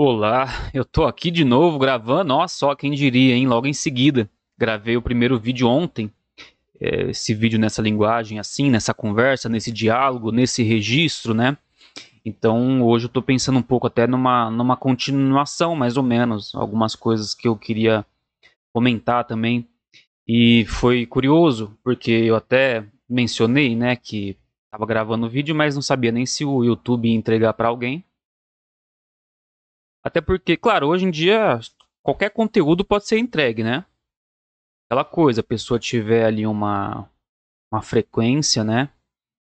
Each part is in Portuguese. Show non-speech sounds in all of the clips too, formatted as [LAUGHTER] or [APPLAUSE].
Olá, eu tô aqui de novo gravando, ó só, quem diria, hein? Logo em seguida. Gravei o primeiro vídeo ontem, é, esse vídeo nessa linguagem assim, nessa conversa, nesse diálogo, nesse registro, né? Então hoje eu tô pensando um pouco até numa, numa continuação, mais ou menos, algumas coisas que eu queria comentar também. E foi curioso, porque eu até mencionei, né, que tava gravando o vídeo, mas não sabia nem se o YouTube ia entregar para alguém até porque, claro, hoje em dia qualquer conteúdo pode ser entregue, né? Aquela coisa, a pessoa tiver ali uma, uma frequência, né?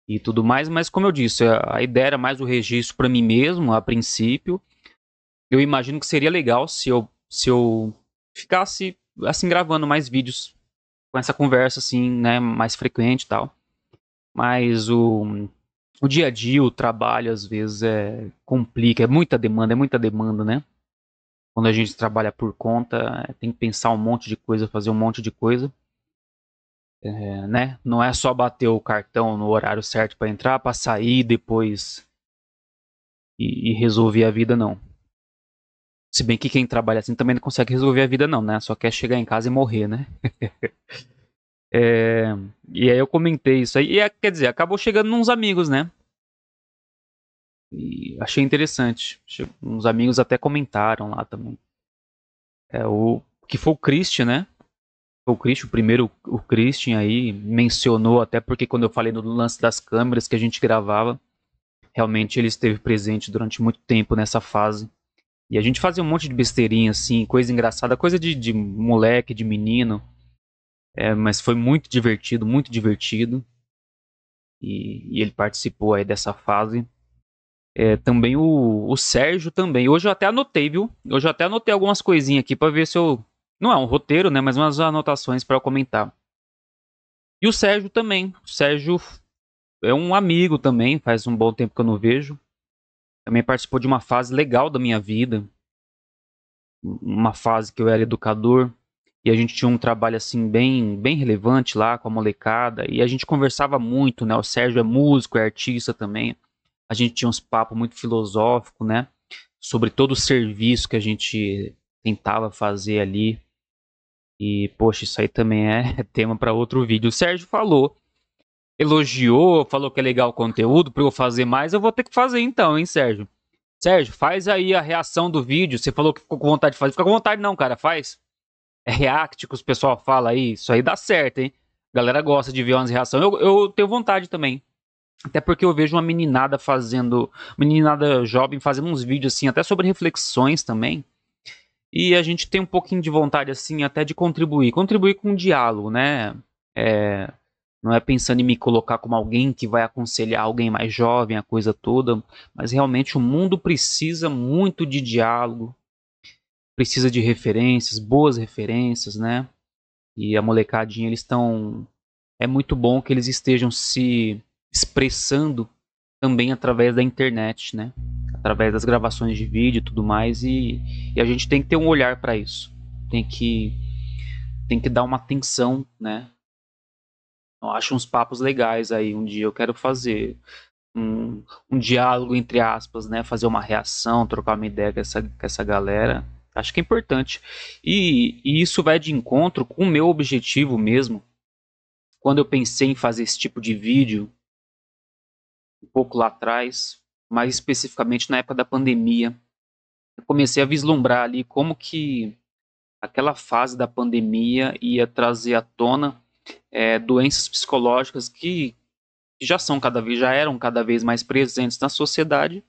E tudo mais, mas como eu disse, a ideia era mais o registro para mim mesmo, a princípio. Eu imagino que seria legal se eu, se eu ficasse assim gravando mais vídeos com essa conversa assim, né, mais frequente e tal. Mas o o dia a dia, o trabalho, às vezes, é, complica, é muita demanda, é muita demanda, né? Quando a gente trabalha por conta, é, tem que pensar um monte de coisa, fazer um monte de coisa. É, né? Não é só bater o cartão no horário certo para entrar, para sair depois e, e, resolver a vida, não. Se bem que quem trabalha assim também não consegue resolver a vida, não, né? Só quer chegar em casa e morrer, né? [LAUGHS] É, e aí eu comentei isso aí. E é, quer dizer, acabou chegando nos amigos, né? E achei interessante. Uns amigos até comentaram lá também. É, o, que foi o Christian, né? o Christian, o primeiro, o Christian aí mencionou até porque quando eu falei no lance das câmeras que a gente gravava, realmente ele esteve presente durante muito tempo nessa fase. E a gente fazia um monte de besteirinha assim, coisa engraçada, coisa de, de moleque, de menino. É, mas foi muito divertido, muito divertido. E, e ele participou aí dessa fase. É, também o, o Sérgio também. Hoje eu até anotei, viu? Hoje eu até anotei algumas coisinhas aqui para ver se eu. Não é um roteiro, né? Mas umas anotações para comentar. E o Sérgio também. O Sérgio é um amigo também, faz um bom tempo que eu não vejo. Também participou de uma fase legal da minha vida. Uma fase que eu era educador, e a gente tinha um trabalho assim bem bem relevante lá com a molecada e a gente conversava muito, né? O Sérgio é músico, é artista também. A gente tinha uns papos muito filosóficos, né? Sobre todo o serviço que a gente tentava fazer ali. E poxa, isso aí também é [LAUGHS] tema para outro vídeo. O Sérgio falou, elogiou, falou que é legal o conteúdo, para eu fazer mais, eu vou ter que fazer então, hein, Sérgio? Sérgio, faz aí a reação do vídeo. Você falou que ficou com vontade de fazer. Fica com vontade não, cara, faz. É react que os pessoal fala aí, isso aí dá certo, hein? A galera gosta de ver umas reações. Eu, eu tenho vontade também. Até porque eu vejo uma meninada fazendo, meninada jovem fazendo uns vídeos assim, até sobre reflexões também. E a gente tem um pouquinho de vontade assim, até de contribuir. Contribuir com o diálogo, né? É, não é pensando em me colocar como alguém que vai aconselhar alguém mais jovem, a coisa toda, mas realmente o mundo precisa muito de diálogo, precisa de referências, boas referências, né? E a molecadinha, eles estão. É muito bom que eles estejam se expressando também através da internet, né? Através das gravações de vídeo e tudo mais. E, e a gente tem que ter um olhar para isso. Tem que, tem que dar uma atenção, né? Eu acho uns papos legais aí. Um dia eu quero fazer um, um diálogo, entre aspas, né? Fazer uma reação, trocar uma ideia com essa, com essa galera. Acho que é importante. E, e, isso vai de encontro com o meu objetivo mesmo. Quando eu pensei em fazer esse tipo de vídeo, um pouco lá atrás, mais especificamente na época da pandemia, eu comecei a vislumbrar ali como que aquela fase da pandemia ia trazer à tona é, doenças psicológicas que, que já são cada vez, já eram cada vez mais presentes na sociedade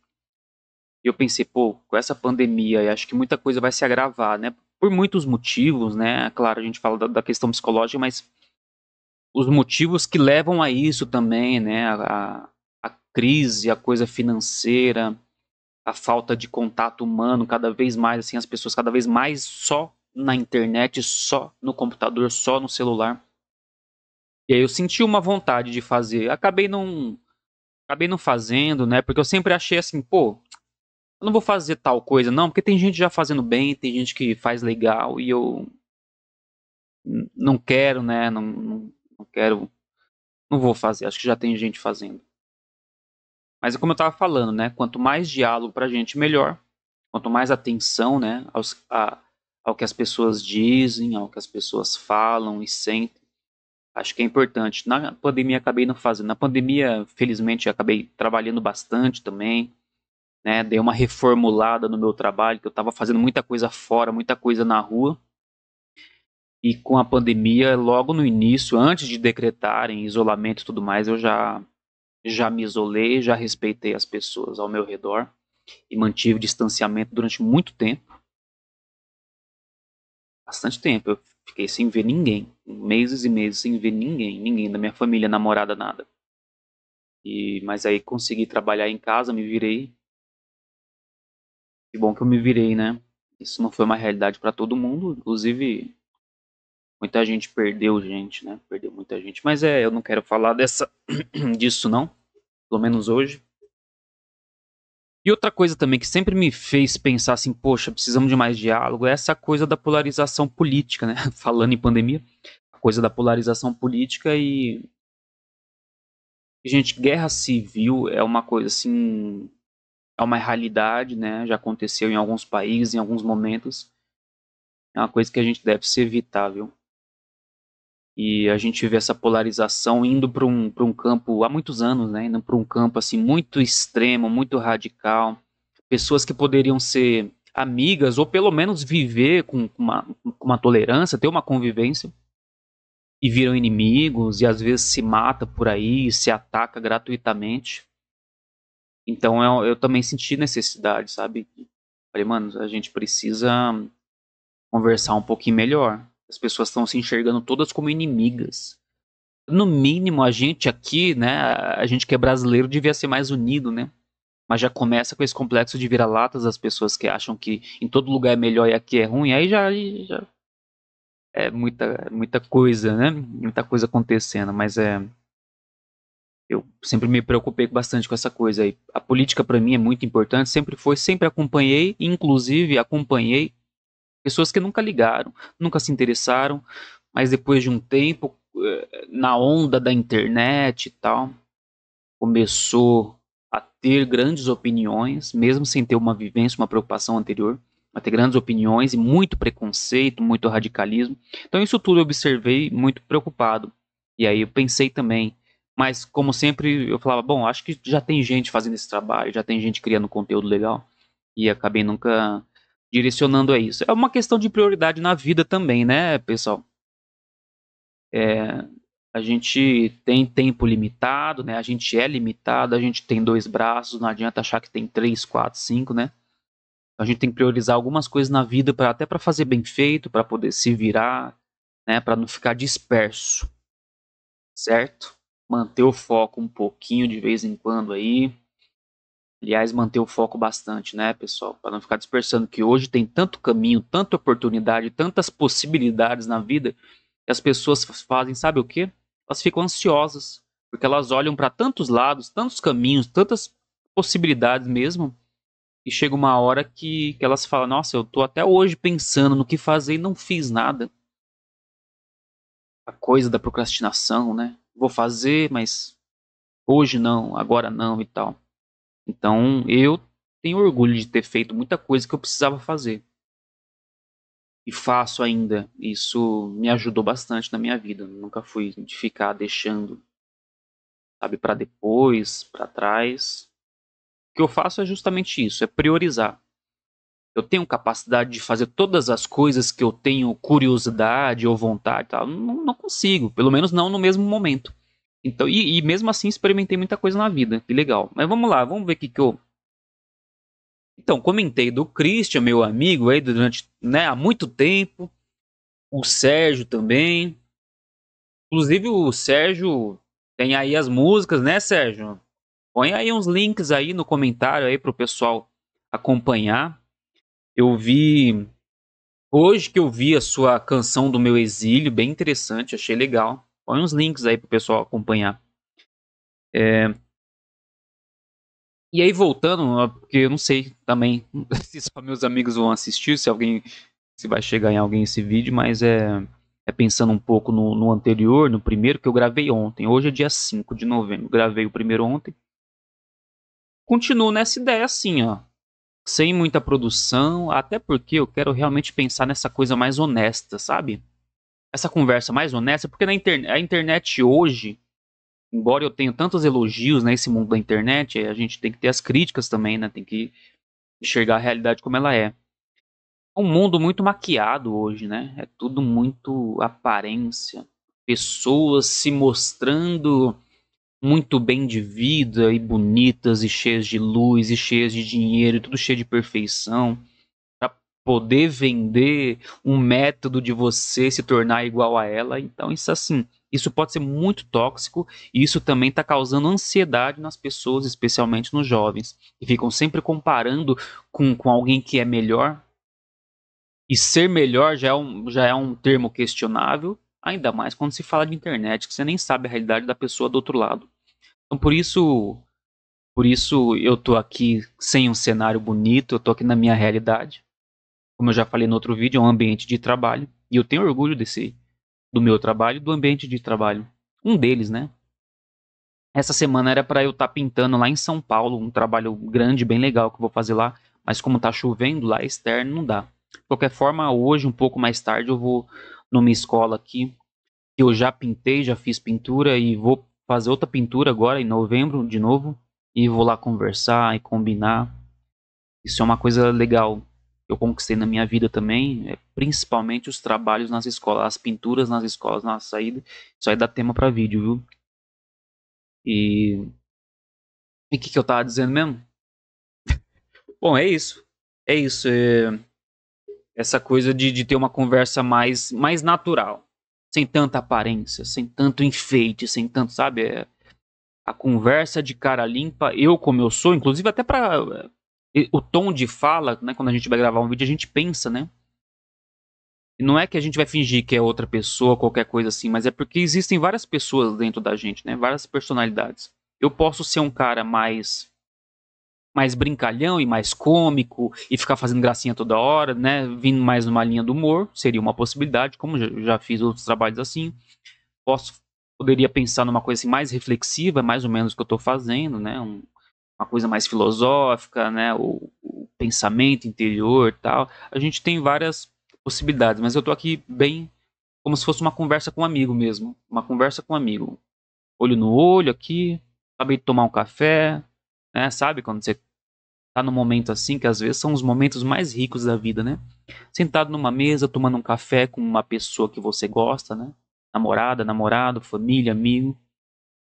eu pensei, pô, com essa pandemia, acho que muita coisa vai se agravar, né? Por muitos motivos, né? Claro, a gente fala da, da questão psicológica, mas os motivos que levam a isso também, né? A, a, crise, a coisa financeira, a falta de contato humano, cada vez mais, assim, as pessoas cada vez mais só na internet, só no computador, só no celular. E aí eu senti uma vontade de fazer. Acabei não. Acabei não fazendo, né? Porque eu sempre achei assim, pô, eu não vou fazer tal coisa, não, porque tem gente já fazendo bem, tem gente que faz legal e eu não quero, né? Não, não, não quero, não vou fazer. Acho que já tem gente fazendo. Mas é como eu estava falando, né? Quanto mais diálogo para a gente, melhor. Quanto mais atenção, né? Aos, a, ao que as pessoas dizem, ao que as pessoas falam e sentem. Acho que é importante. Na pandemia acabei não fazendo. Na pandemia, felizmente, acabei trabalhando bastante também né? Dei uma reformulada no meu trabalho, que eu estava fazendo muita coisa fora, muita coisa na rua. E com a pandemia, logo no início, antes de decretarem isolamento e tudo mais, eu já já me isolei, já respeitei as pessoas ao meu redor e mantive distanciamento durante muito tempo. Bastante tempo, eu fiquei sem ver ninguém, meses e meses sem ver ninguém, ninguém da minha família, namorada, nada. E mas aí consegui trabalhar em casa, me virei que bom que eu me virei, né? Isso não foi uma realidade para todo mundo, inclusive muita gente perdeu gente, né? Perdeu muita gente, mas é, eu não quero falar dessa [CLEARS THROAT] disso não, pelo menos hoje. E outra coisa também que sempre me fez pensar assim, poxa, precisamos de mais diálogo, é essa coisa da polarização política, né? [LAUGHS] Falando em pandemia, a coisa da polarização política e gente, guerra civil é uma coisa assim é uma realidade, né? Já aconteceu em alguns países, em alguns momentos. É uma coisa que a gente deve se evitar, viu? E a gente vê essa polarização indo para um, um campo há muitos anos, né? Indo para um campo assim muito extremo, muito radical. Pessoas que poderiam ser amigas ou pelo menos viver com uma, com uma tolerância, ter uma convivência e viram inimigos e às vezes se mata por aí, se ataca gratuitamente então eu, eu também senti necessidade, sabe? Falei, mano, a gente precisa conversar um pouquinho melhor. As pessoas estão se enxergando todas como inimigas. No mínimo, a gente aqui, né? A gente que é brasileiro devia ser mais unido, né? Mas já começa com esse complexo de vira-latas, as pessoas que acham que em todo lugar é melhor e aqui é ruim, aí já, já é muita, muita coisa, né? Muita coisa acontecendo, mas é eu sempre me preocupei bastante com essa coisa aí. A política para mim é muito importante, sempre foi, sempre acompanhei, inclusive acompanhei pessoas que nunca ligaram, nunca se interessaram, mas depois de um tempo, eh, na onda da internet e tal, começou a ter grandes opiniões, mesmo sem ter uma vivência, uma preocupação anterior, a ter grandes opiniões e muito preconceito, muito radicalismo. Então isso tudo eu observei muito preocupado. E aí eu pensei também, mas, como sempre, eu falava, bom, acho que já tem gente fazendo esse trabalho, já tem gente criando conteúdo legal. E acabei nunca direcionando a isso. É uma questão de prioridade na vida também, né, pessoal? É, a gente tem tempo limitado, né? A gente é limitado, a gente tem dois braços, não adianta achar que tem três, quatro, cinco, né? A gente tem que priorizar algumas coisas na vida para até para fazer bem feito, para poder se virar, né? Para não ficar disperso, certo? manter o foco um pouquinho de vez em quando aí. Aliás, manter o foco bastante, né, pessoal? Para não ficar dispersando, que hoje tem tanto caminho, tanta oportunidade, tantas possibilidades na vida, que as pessoas fazem, sabe o quê? Elas ficam ansiosas, porque elas olham para tantos lados, tantos caminhos, tantas possibilidades mesmo, e chega uma hora que, que elas falam: Nossa, eu tô até hoje pensando no que fazer e não fiz nada. A coisa da procrastinação, né? vou fazer, mas hoje não, agora não e tal. Então eu tenho orgulho de ter feito muita coisa que eu precisava fazer. E faço ainda. Isso me ajudou bastante na minha vida. Nunca fui de ficar deixando, sabe, para depois, para trás. O que eu faço é justamente isso, é priorizar eu tenho capacidade de fazer todas as coisas que eu tenho curiosidade ou vontade, tá? não, não consigo, pelo menos não no mesmo momento. Então, e, e, mesmo assim experimentei muita coisa na vida, que legal. Mas vamos lá, vamos ver o que que eu... Então, comentei do Christian, meu amigo, aí durante, né, há muito tempo, o Sérgio também. Inclusive o Sérgio tem aí as músicas, né, Sérgio? Põe aí uns links aí no comentário aí pro pessoal acompanhar. Eu vi. Hoje que eu vi a sua canção do meu exílio, bem interessante, achei legal. Põe uns links aí pro pessoal acompanhar. É... E aí, voltando, porque eu não sei também [LAUGHS] se isso meus amigos vão assistir, se alguém. se vai chegar em alguém esse vídeo, mas é. É pensando um pouco no, no anterior, no primeiro que eu gravei ontem. Hoje é dia 5 de novembro. Gravei o primeiro ontem continuo nessa ideia assim, ó sem muita produção, até porque eu quero realmente pensar nessa coisa mais honesta, sabe? Essa conversa mais honesta, porque na interne a internet hoje, embora eu tenha tantos elogios nesse né, mundo da internet, eh, a gente tem que ter as críticas também, né? Tem que enxergar a realidade como ela é. É um mundo muito maquiado hoje, né? É tudo muito aparência. Pessoas se mostrando muito bem de vida e bonitas e cheias de luz e cheias de dinheiro e tudo cheio de perfeição para poder vender um método de você se tornar igual a ela. Então isso assim, isso pode ser muito tóxico e isso também está causando ansiedade nas pessoas, especialmente nos jovens, que ficam sempre comparando com, com alguém que é melhor. E ser melhor já é um, já é um termo questionável, Ainda mais quando se fala de internet, que você nem sabe a realidade da pessoa do outro lado. Então por isso, por isso eu tô aqui sem um cenário bonito, eu tô aqui na minha realidade. Como eu já falei no outro vídeo, é um ambiente de trabalho e eu tenho orgulho desse do meu trabalho, do ambiente de trabalho. Um deles, né? Essa semana era para eu estar tá pintando lá em São Paulo, um trabalho grande, bem legal que eu vou fazer lá, mas como tá chovendo lá externo, não dá. De qualquer forma, hoje, um pouco mais tarde, eu vou numa escola aqui que eu já pintei, já fiz pintura e vou fazer outra pintura agora em novembro de novo e vou lá conversar e combinar. Isso é uma coisa legal que eu conquistei na minha vida também, é principalmente os trabalhos nas escolas, as pinturas nas escolas, na saída. Isso aí dá tema para vídeo, viu? E e o que, que eu tava dizendo mesmo? [LAUGHS] Bom, é isso. É isso. É essa coisa de, de ter uma conversa mais, mais natural, sem tanta aparência, sem tanto enfeite, sem tanto, sabe? É, a conversa de cara limpa, eu como eu sou, inclusive até para é, o tom de fala, né, quando a gente vai gravar um vídeo, a gente pensa, né? E não é que a gente vai fingir que é outra pessoa, qualquer coisa assim, mas é porque existem várias pessoas dentro da gente, né? Várias personalidades. Eu posso ser um cara mais mais brincalhão e mais cômico e ficar fazendo gracinha toda hora, né? Vindo mais numa linha do humor, seria uma possibilidade, como já, fiz outros trabalhos assim. Posso poderia pensar numa coisa assim mais reflexiva, mais ou menos o que eu estou fazendo, né? Um, uma coisa mais filosófica, né? O, o pensamento interior, tal. A gente tem várias possibilidades, mas eu estou aqui bem como se fosse uma conversa com um amigo mesmo, uma conversa com um amigo, olho no olho aqui, acabei de tomar um café, né? Sabe quando você tá num momento assim, que às vezes são os momentos mais ricos da vida, né? Sentado numa mesa, tomando um café com uma pessoa que você gosta, né? Namorada, namorado, família, amigo.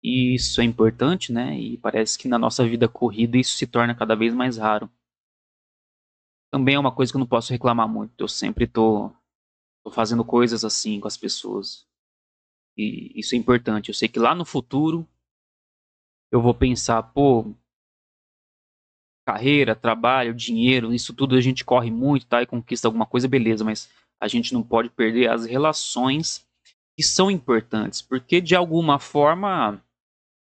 E isso é importante, né? E parece que na nossa vida corrida isso se torna cada vez mais raro. Também é uma coisa que eu não posso reclamar muito. Eu sempre tô, tô fazendo coisas assim com as pessoas. E isso é importante. Eu sei que lá no futuro eu vou pensar, pô, carreira, trabalho, dinheiro, isso tudo a gente corre muito, tá? E conquista alguma coisa, beleza, mas a gente não pode perder as relações que são importantes, porque de alguma forma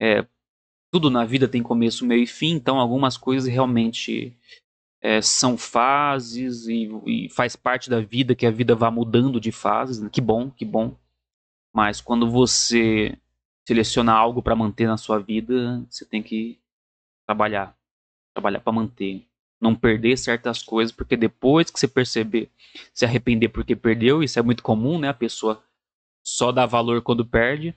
é, tudo na vida tem começo, meio e fim, então algumas coisas realmente é, são fases e, e, faz parte da vida que a vida vá mudando de fases, né? que bom, que bom. Mas quando você seleciona algo para manter na sua vida, você tem que trabalhar trabalhar para manter. Não perder certas coisas, porque depois que você perceber, se arrepender porque perdeu, isso é muito comum, né? A pessoa só dá valor quando perde.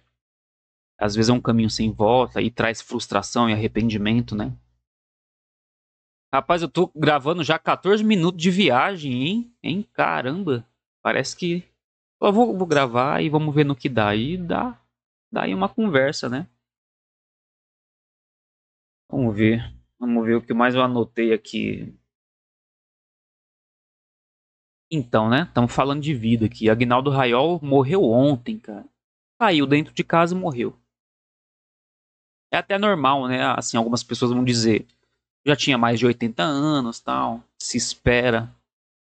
Às vezes é um caminho sem volta e traz frustração e arrependimento, né? Rapaz, eu tô gravando já 14 minutos de viagem, hein? Hein? Caramba! Parece que. Eu vou, vou gravar e vamos ver no que dá. E dá. Daí uma conversa, né? Vamos ver. Vamos ver o que mais eu anotei aqui. Então, né? Estamos falando de vida aqui. Agnaldo Raiol morreu ontem, cara. Saiu dentro de casa e morreu. É até normal, né? Assim, algumas pessoas vão dizer. Já tinha mais de 80 anos, tal. Se espera.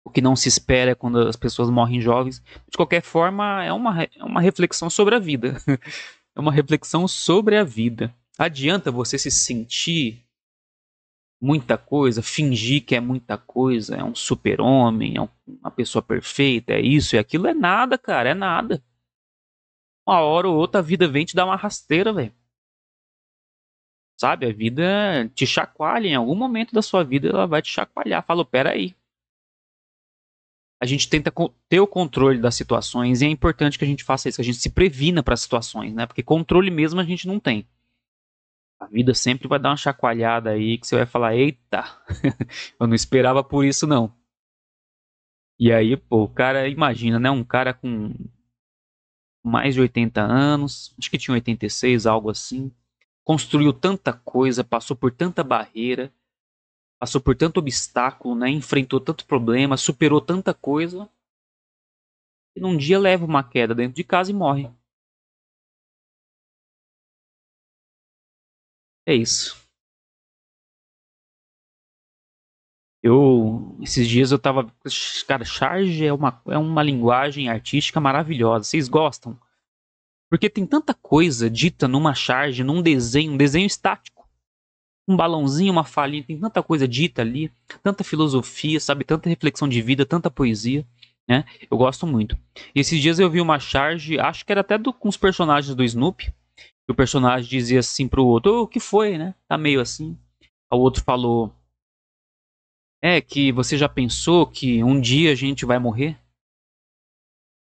O que não se espera é quando as pessoas morrem jovens. De qualquer forma, é uma, é uma reflexão sobre a vida. [LAUGHS] é uma reflexão sobre a vida. Adianta você se sentir muita coisa, fingir que é muita coisa, é um super-homem, é uma pessoa perfeita, é isso, é aquilo, é nada, cara, é nada. Uma hora ou outra a vida vem te dar uma rasteira, velho. Sabe, a vida te chacoalha, em algum momento da sua vida ela vai te chacoalhar. Falou, peraí. A gente tenta ter o controle das situações e é importante que a gente faça isso, que a gente se previna para as situações, né? Porque controle mesmo a gente não tem a vida sempre vai dar uma chacoalhada aí que você vai falar: eita, [LAUGHS] eu não esperava por isso não. E aí, pô, o cara, imagina, né? Um cara com mais de 80 anos, acho que tinha 86, algo assim, construiu tanta coisa, passou por tanta barreira, passou por tanto obstáculo, né? Enfrentou tanto problema, superou tanta coisa. E num dia leva uma queda dentro de casa e morre. É isso. Eu, esses dias eu tava. Cara, Charge é uma, é uma linguagem artística maravilhosa. Vocês gostam? Porque tem tanta coisa dita numa charge, num desenho, um desenho estático. Um balãozinho, uma falhinha, tem tanta coisa dita ali, tanta filosofia, sabe? Tanta reflexão de vida, tanta poesia, né? Eu gosto muito. E esses dias eu vi uma charge, acho que era até do, com os personagens do Snoopy, o personagem dizia assim pro outro: O que foi, né? Tá meio assim. O outro falou: É que você já pensou que um dia a gente vai morrer?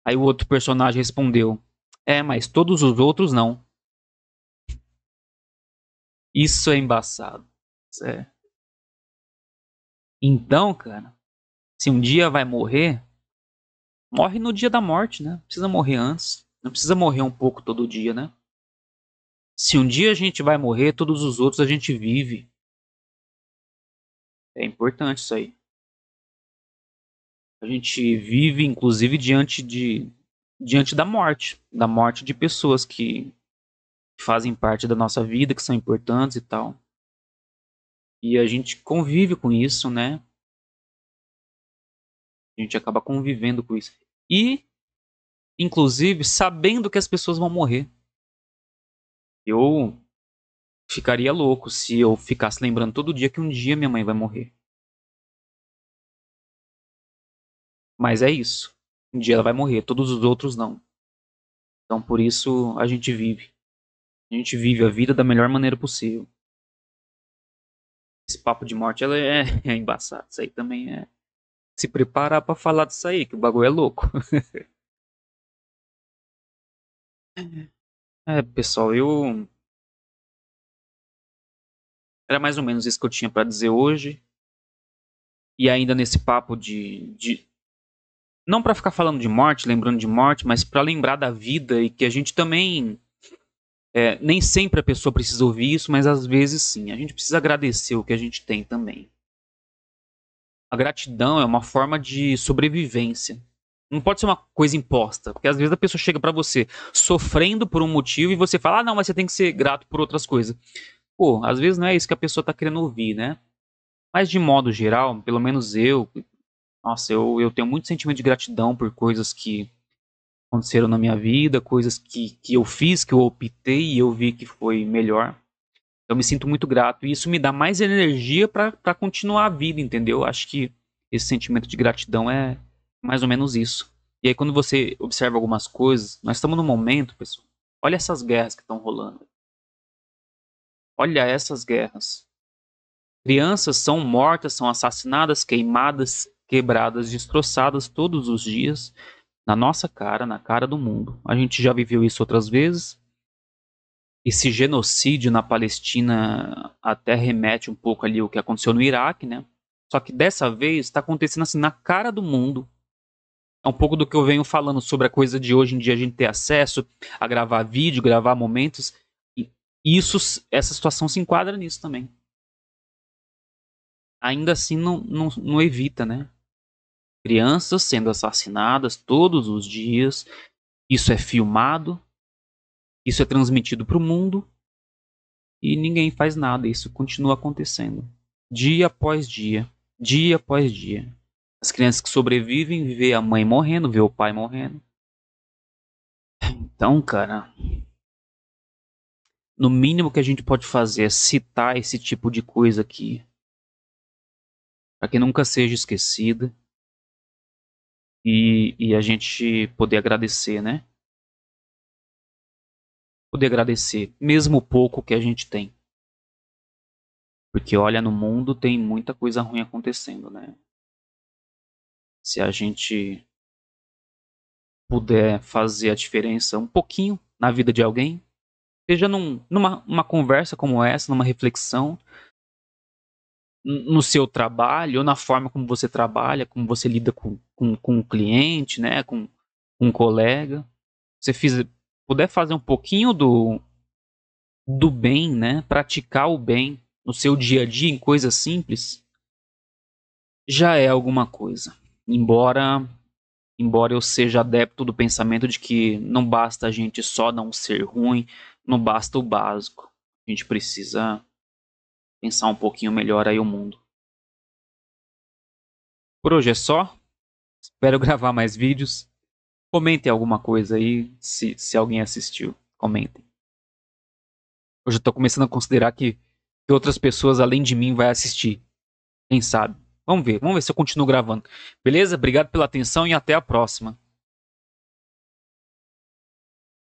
Aí o outro personagem respondeu: É, mas todos os outros não. Isso é embaçado. É. Então, cara, se um dia vai morrer, morre no dia da morte, né? Não precisa morrer antes. Não precisa morrer um pouco todo dia, né? Se um dia a gente vai morrer, todos os outros a gente vive. É importante isso aí. A gente vive, inclusive, diante de diante da morte, da morte de pessoas que fazem parte da nossa vida, que são importantes e tal. E a gente convive com isso, né? A gente acaba convivendo com isso. E, inclusive, sabendo que as pessoas vão morrer. Eu ficaria louco se eu ficasse lembrando todo dia que um dia minha mãe vai morrer. Mas é isso. Um dia ela vai morrer, todos os outros não. Então por isso a gente vive. A gente vive a vida da melhor maneira possível. Esse papo de morte ela é, [LAUGHS] é embaçado. Isso aí também é. Se preparar para falar disso aí, que o bagulho é louco. [LAUGHS] É. É, pessoal, eu. Era mais ou menos isso que eu tinha para dizer hoje. E ainda nesse papo de. de... Não para ficar falando de morte, lembrando de morte, mas para lembrar da vida e que a gente também. É, nem sempre a pessoa precisa ouvir isso, mas às vezes sim. A gente precisa agradecer o que a gente tem também. A gratidão é uma forma de sobrevivência. Não pode ser uma coisa imposta, porque às vezes a pessoa chega para você sofrendo por um motivo e você fala, ah, não, mas você tem que ser grato por outras coisas. Pô, às vezes não é isso que a pessoa tá querendo ouvir, né? Mas de modo geral, pelo menos eu, nossa, eu, eu tenho muito sentimento de gratidão por coisas que aconteceram na minha vida, coisas que, que eu fiz, que eu optei e eu vi que foi melhor. Eu me sinto muito grato e isso me dá mais energia para continuar a vida, entendeu? Acho que esse sentimento de gratidão é mais ou menos isso. E aí quando você observa algumas coisas, nós estamos num momento, pessoal, olha essas guerras que estão rolando. Olha essas guerras. Crianças são mortas, são assassinadas, queimadas, quebradas, destroçadas todos os dias, na nossa cara, na cara do mundo. A gente já viveu isso outras vezes. Esse genocídio na Palestina até remete um pouco ali o que aconteceu no Iraque, né? Só que dessa vez está acontecendo assim na cara do mundo é um pouco do que eu venho falando sobre a coisa de hoje em dia a gente ter acesso a gravar vídeo, gravar momentos. E isso, essa situação se enquadra nisso também. Ainda assim, não, não, não evita, né? Crianças sendo assassinadas todos os dias. Isso é filmado. Isso é transmitido para o mundo. E ninguém faz nada. Isso continua acontecendo. Dia após dia. Dia após dia. As crianças que sobrevivem vê a mãe morrendo, vê o pai morrendo. Então, cara, no mínimo que a gente pode fazer é citar esse tipo de coisa aqui para que nunca seja esquecida e, e a gente poder agradecer, né? Poder agradecer, mesmo o pouco que a gente tem. Porque olha, no mundo tem muita coisa ruim acontecendo, né? se a gente puder fazer a diferença um pouquinho na vida de alguém, seja num, numa uma conversa como essa, numa reflexão, no seu trabalho, ou na forma como você trabalha, como você lida com, com, com o cliente, né, com, com um colega, você fizer, puder fazer um pouquinho do, do bem, né, praticar o bem no seu dia a dia em coisas simples, já é alguma coisa embora embora eu seja adepto do pensamento de que não basta a gente só não ser ruim, não basta o básico. A gente precisa pensar um pouquinho melhor aí o mundo. Por hoje é só. Espero [LAUGHS] gravar mais vídeos. Comentem alguma coisa aí, se, se alguém assistiu, comentem. Eu estou começando a considerar que, que outras pessoas além de mim vai assistir. Quem sabe? Vamos ver, vamos ver se eu continuo gravando. Beleza? Obrigado pela atenção e até a próxima.